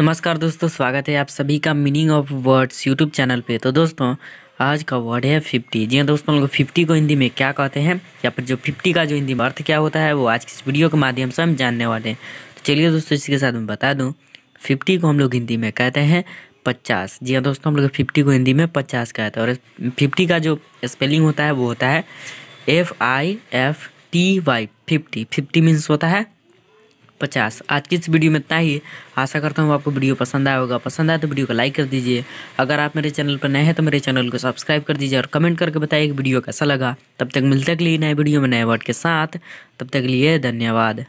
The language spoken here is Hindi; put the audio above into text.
नमस्कार दोस्तों स्वागत है आप सभी का meaning of words YouTube channel पे तो दोस्तों आज का वर्ड है फिफ्टी जी हाँ दोस्तों लोग फिफ्टी को हिंदी में क्या कहते हैं या फिर जो फिफ्टी का जो हिंदी में अर्थ क्या होता है वो आज की इस वीडियो के माध्यम से हम जानने वाले हैं तो चलिए दोस्तों इसी के साथ मैं बता दूँ फिफ्टी को हम लोग हिंदी में कहते हैं पचास जी हाँ दोस्तों हम लोग फिफ्टी को हिंदी में पचास कहते हैं और फिफ्टी का जो स्पेलिंग होता है वो होता है F I F T Y fifty fifty means होता है पचास आज की इस वीडियो में इतना ही आशा करता हूँ आपको वीडियो पसंद आया होगा पसंद आया तो वीडियो को लाइक कर दीजिए अगर आप मेरे चैनल पर नए हैं तो मेरे चैनल को सब्सक्राइब कर दीजिए और कमेंट करके बताइए कि वीडियो कैसा लगा तब तक मिलते अगली नए वीडियो में नए वर्ड के साथ तब तक लिए धन्यवाद